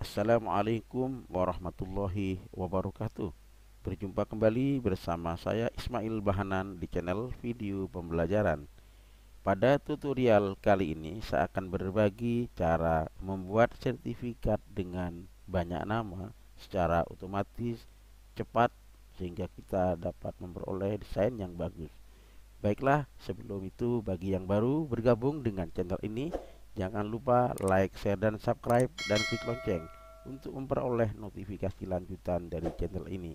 Assalamualaikum warahmatullahi wabarakatuh Berjumpa kembali bersama saya Ismail Bahanan di channel video pembelajaran Pada tutorial kali ini saya akan berbagi cara membuat sertifikat dengan banyak nama secara otomatis cepat sehingga kita dapat memperoleh desain yang bagus Baiklah sebelum itu bagi yang baru bergabung dengan channel ini Jangan lupa like, share, dan subscribe dan klik lonceng untuk memperoleh notifikasi lanjutan dari channel ini.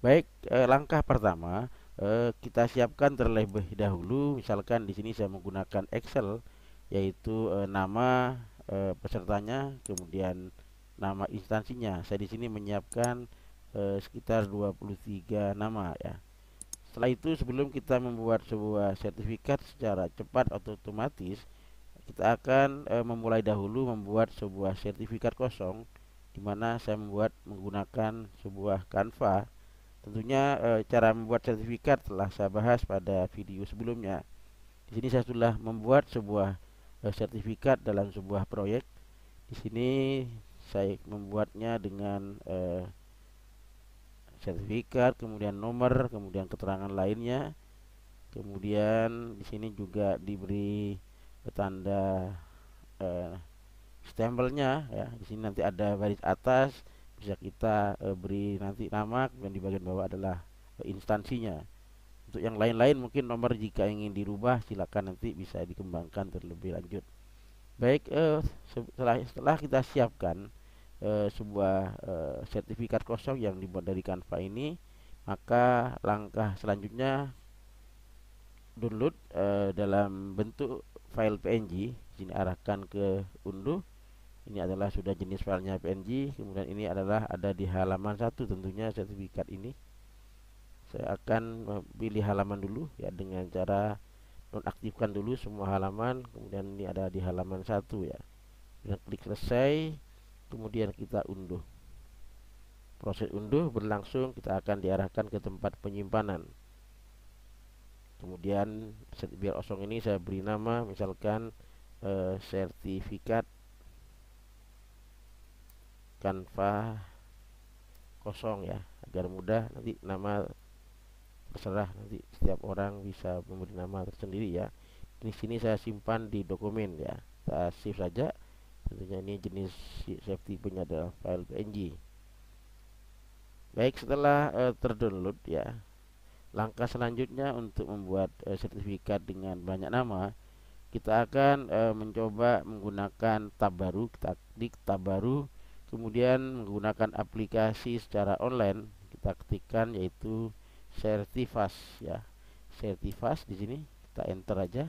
Baik, eh, langkah pertama eh, kita siapkan terlebih dahulu. Misalkan di sini saya menggunakan Excel, yaitu eh, nama eh, pesertanya, kemudian nama instansinya. Saya di sini menyiapkan eh, sekitar 23 nama ya. Setelah itu sebelum kita membuat sebuah sertifikat secara cepat atau otomatis kita akan e, memulai dahulu membuat sebuah sertifikat kosong di mana saya membuat menggunakan sebuah Canva. Tentunya e, cara membuat sertifikat telah saya bahas pada video sebelumnya. Di sini saya sudah membuat sebuah e, sertifikat dalam sebuah proyek. Di sini saya membuatnya dengan e, sertifikat, kemudian nomor, kemudian keterangan lainnya. Kemudian di sini juga diberi tanda eh, stempelnya ya di sini nanti ada baris atas bisa kita eh, beri nanti nama kemudian di bagian bawah adalah eh, instansinya untuk yang lain-lain mungkin nomor jika ingin dirubah silakan nanti bisa dikembangkan terlebih lanjut baik eh, setelah setelah kita siapkan eh, sebuah eh, sertifikat kosong yang dibuat dari Canva ini maka langkah selanjutnya download eh, dalam bentuk file PNG ini arahkan ke unduh ini adalah sudah jenis filenya PNG kemudian ini adalah ada di halaman satu tentunya sertifikat ini saya akan pilih halaman dulu ya dengan cara nonaktifkan dulu semua halaman kemudian ini ada di halaman satu ya kita klik selesai kemudian kita unduh proses unduh berlangsung kita akan diarahkan ke tempat penyimpanan kemudian biar kosong ini saya beri nama misalkan eh, sertifikat kanva kosong ya agar mudah nanti nama terserah nanti setiap orang bisa memberi nama tersendiri ya di sini saya simpan di dokumen ya saya save saja tentunya ini jenis safety punya adalah file png baik setelah eh, terdownload ya langkah selanjutnya untuk membuat uh, sertifikat dengan banyak nama kita akan e, mencoba menggunakan tab baru kita klik tab baru kemudian menggunakan aplikasi secara online kita ketikkan yaitu sertifas ya sertifas di sini kita enter aja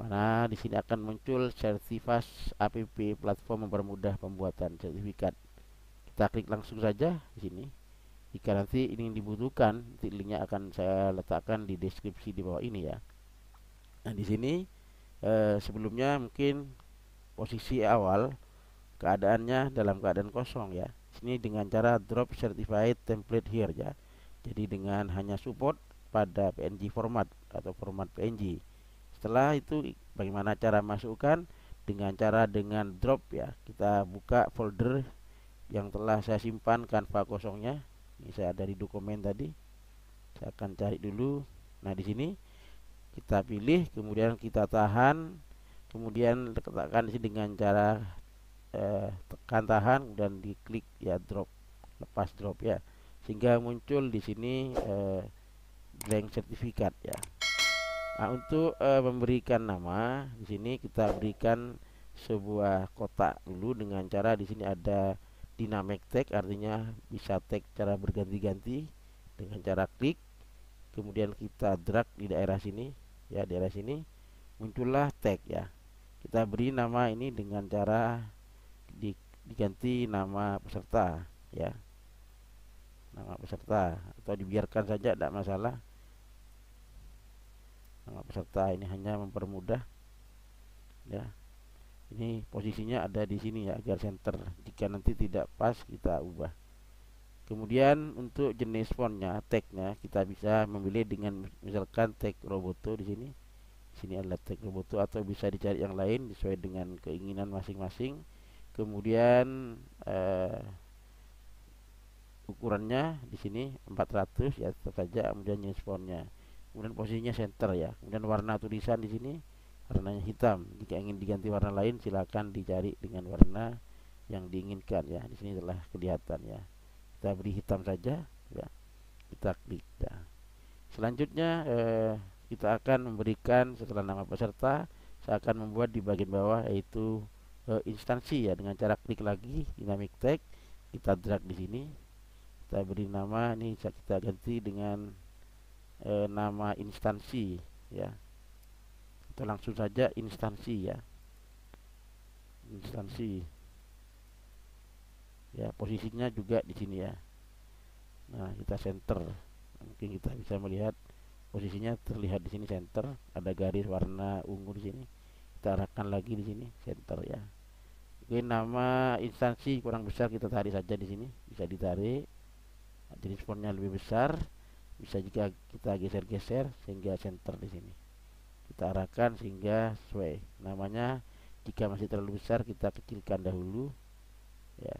mana di sini akan muncul sertifas app platform mempermudah pembuatan sertifikat kita klik langsung saja di sini jika nanti ini dibutuhkan nanti linknya akan saya letakkan di deskripsi di bawah ini ya nah di sini eh, sebelumnya mungkin posisi awal keadaannya dalam keadaan kosong ya sini dengan cara drop certified template here ya jadi dengan hanya support pada PNG format atau format PNG setelah itu bagaimana cara masukkan dengan cara dengan drop ya kita buka folder yang telah saya simpan kanva kosongnya ini saya ada di dokumen tadi saya akan cari dulu nah di sini kita pilih kemudian kita tahan kemudian letakkan di sini dengan cara eh, tekan tahan dan diklik ya drop lepas drop ya sehingga muncul di sini eh, blank sertifikat ya nah, untuk eh, memberikan nama di sini kita berikan sebuah kotak dulu dengan cara di sini ada dynamic tag artinya bisa tag cara berganti-ganti dengan cara klik kemudian kita drag di daerah sini ya daerah sini muncullah tag ya kita beri nama ini dengan cara di, diganti nama peserta ya nama peserta atau dibiarkan saja tidak masalah nama peserta ini hanya mempermudah ya ini posisinya ada di sini ya agar center jika nanti tidak pas kita ubah kemudian untuk jenis fontnya tagnya kita bisa memilih dengan misalkan tag roboto di sini sini adalah tag roboto atau bisa dicari yang lain sesuai dengan keinginan masing-masing kemudian uh, ukurannya di sini 400 ya tetap saja kemudian jenis fontnya kemudian posisinya center ya kemudian warna tulisan di sini warnanya hitam jika ingin diganti warna lain silakan dicari dengan warna yang diinginkan ya di sini telah kelihatan ya kita beri hitam saja ya kita klik ya. selanjutnya eh, kita akan memberikan setelah nama peserta saya akan membuat di bagian bawah yaitu eh, instansi ya dengan cara klik lagi dynamic tag kita drag di sini kita beri nama ini kita ganti dengan eh, nama instansi ya kita langsung saja instansi ya instansi ya posisinya juga di sini ya nah kita center mungkin kita bisa melihat posisinya terlihat di sini center ada garis warna ungu di sini kita arahkan lagi di sini center ya Oke nama instansi kurang besar kita tarik saja di sini bisa ditarik nah, jadi nah, lebih besar bisa juga kita geser-geser sehingga center di sini kita arahkan sehingga sesuai namanya jika masih terlalu besar kita kecilkan dahulu ya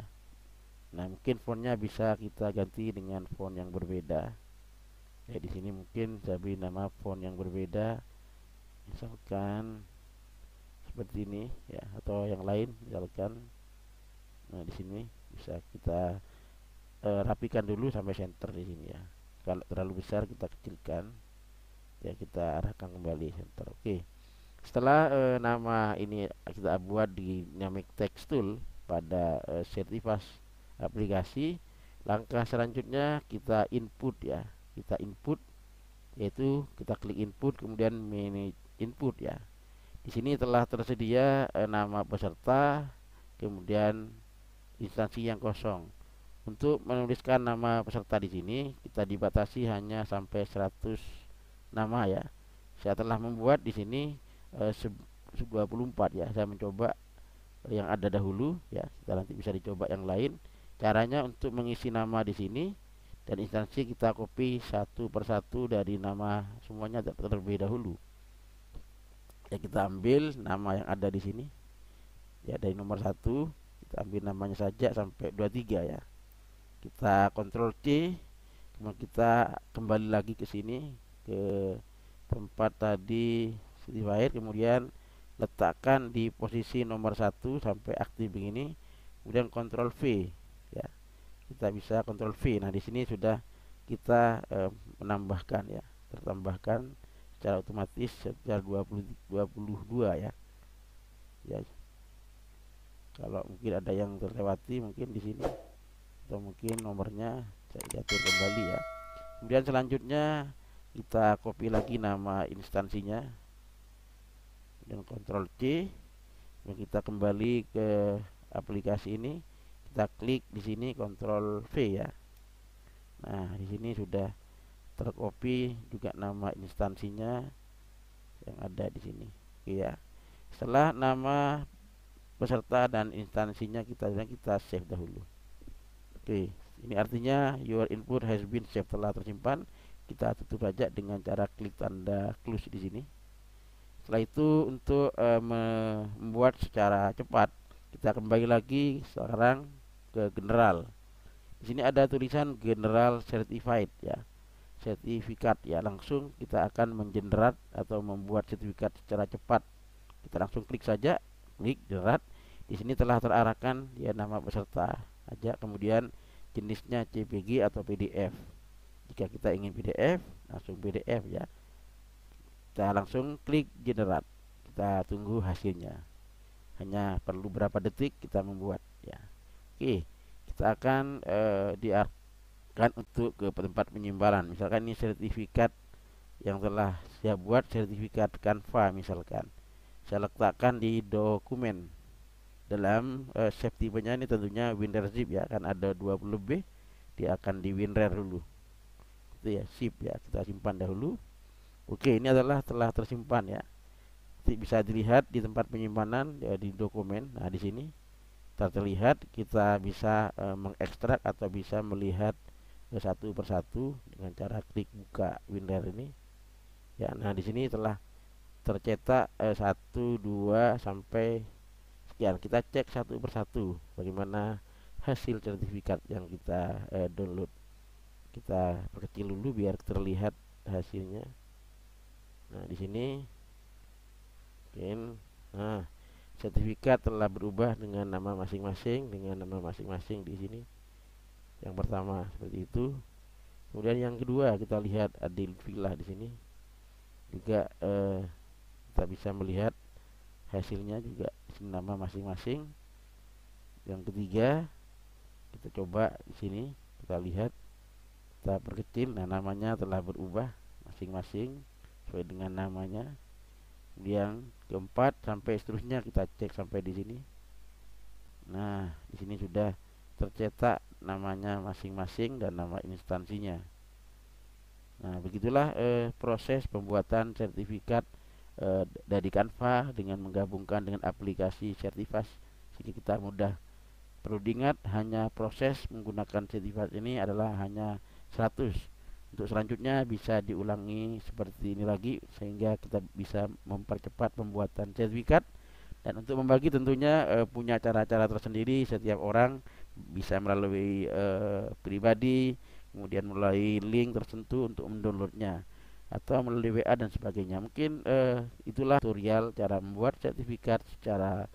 nah mungkin fontnya bisa kita ganti dengan font yang berbeda ya di sini mungkin saya beri nama font yang berbeda misalkan seperti ini ya atau yang lain misalkan nah di sini bisa kita e, rapikan dulu sampai center di sini ya kalau terlalu besar kita kecilkan ya kita arahkan kembali enter oke okay. setelah e, nama ini kita buat di dynamic text tool pada e, eh, sertifas aplikasi langkah selanjutnya kita input ya kita input yaitu kita klik input kemudian manage input ya di sini telah tersedia e, nama peserta kemudian instansi yang kosong untuk menuliskan nama peserta di sini kita dibatasi hanya sampai 100 nama ya saya telah membuat di sini eh, 24 ya saya mencoba yang ada dahulu ya kita nanti bisa dicoba yang lain caranya untuk mengisi nama di sini dan instansi kita copy satu persatu dari nama semuanya terlebih dahulu ya kita ambil nama yang ada di sini ya dari nomor satu kita ambil namanya saja sampai 23 ya kita kontrol C kemudian kita kembali lagi ke sini ke tempat tadi divide kemudian letakkan di posisi nomor satu sampai aktif begini kemudian kontrol V ya kita bisa kontrol V nah di sini sudah kita eh, menambahkan ya tertambahkan secara otomatis secara 20, 22 ya ya kalau mungkin ada yang terlewati mungkin di sini atau mungkin nomornya saya diatur kembali ya kemudian selanjutnya kita copy lagi nama instansinya dan Ctrl C dan kita kembali ke aplikasi ini kita klik di sini Ctrl V ya nah di sini sudah tercopy juga nama instansinya yang ada di sini oke ya setelah nama peserta dan instansinya kita kita save dahulu oke ini artinya your input has been saved telah tersimpan kita tutup saja dengan cara klik tanda close di sini setelah itu untuk e, membuat secara cepat kita kembali lagi sekarang ke general di sini ada tulisan general certified ya sertifikat ya langsung kita akan menjenerat atau membuat sertifikat secara cepat kita langsung klik saja klik generat di sini telah terarahkan ya nama peserta aja kemudian jenisnya CPG atau PDF jika kita ingin PDF langsung PDF ya kita langsung klik generate kita tunggu hasilnya hanya perlu berapa detik kita membuat ya oke kita akan uh, diarahkan untuk ke tempat penyimpanan misalkan ini sertifikat yang telah saya buat sertifikat kanva misalkan saya letakkan di dokumen dalam uh, safety punya ini tentunya WinRAR zip ya kan ada 20 B dia akan di WinRAR dulu gitu ya sip ya kita simpan dahulu oke ini adalah telah tersimpan ya bisa dilihat di tempat penyimpanan ya, di dokumen nah di sini terlihat kita bisa e, mengekstrak atau bisa melihat eh, satu persatu dengan cara klik buka winder ini ya nah di sini telah tercetak eh, satu 1 2 sampai sekian kita cek satu persatu bagaimana hasil sertifikat yang kita e, download kita perkecil dulu biar terlihat hasilnya nah di sini mungkin nah sertifikat telah berubah dengan nama masing-masing dengan nama masing-masing di sini yang pertama seperti itu kemudian yang kedua kita lihat adil villa di sini juga eh, kita bisa melihat hasilnya juga nama masing-masing yang ketiga kita coba di sini kita lihat kita perkecil nah namanya telah berubah masing-masing sesuai dengan namanya kemudian keempat sampai seterusnya kita cek sampai di sini nah di sini sudah tercetak namanya masing-masing dan nama instansinya nah begitulah eh, proses pembuatan sertifikat eh, dari Canva dengan menggabungkan dengan aplikasi sertifas sini kita mudah perlu diingat hanya proses menggunakan sertifikat ini adalah hanya 100 untuk selanjutnya bisa diulangi seperti ini lagi sehingga kita bisa mempercepat pembuatan sertifikat dan untuk membagi tentunya e, punya cara-cara tersendiri setiap orang bisa melalui e, pribadi kemudian melalui link tertentu untuk mendownloadnya atau melalui WA dan sebagainya mungkin e, itulah tutorial cara membuat sertifikat secara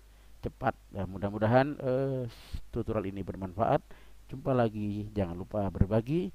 cepat dan mudah-mudahan tutorial ini bermanfaat jumpa lagi jangan lupa berbagi